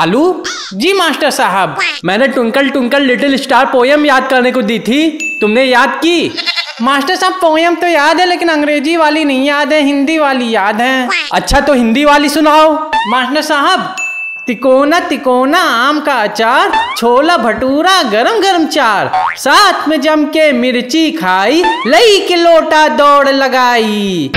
आलू जी मास्टर साहब मैंने twinkle twinkle little star poem याद करने को दी थी तुमने याद की मास्टर साहब पोयम तो याद है लेकिन अंग्रेजी वाली नहीं याद है हिंदी वाली याद है अच्छा तो हिंदी वाली सुनाओ मास्टर साहब तिकोना तिकोना आम का अचार छोला भटूरा गरम गरम चार साथ में जम के मिर्ची खाई लई के लोटा दौड़ लगाई